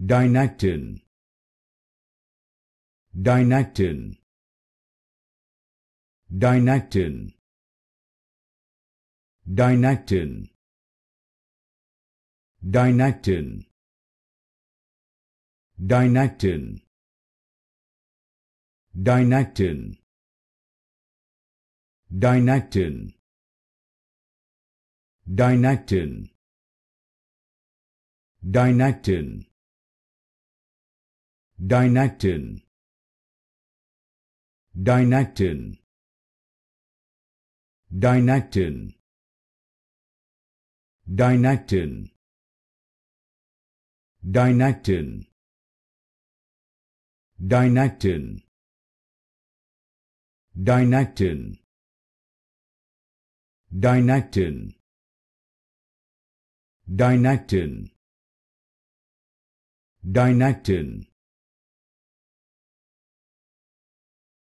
Dinactin. Dinactin. Dinactin. Dinactin. Dinactin. Dinactin. Dinactin. Dinactin. Dinactin. Dinactin. Dinactin. Dinactin. Dinactin. Dinactin. Dinactin. Dinactin. Dinactin. Dinactin.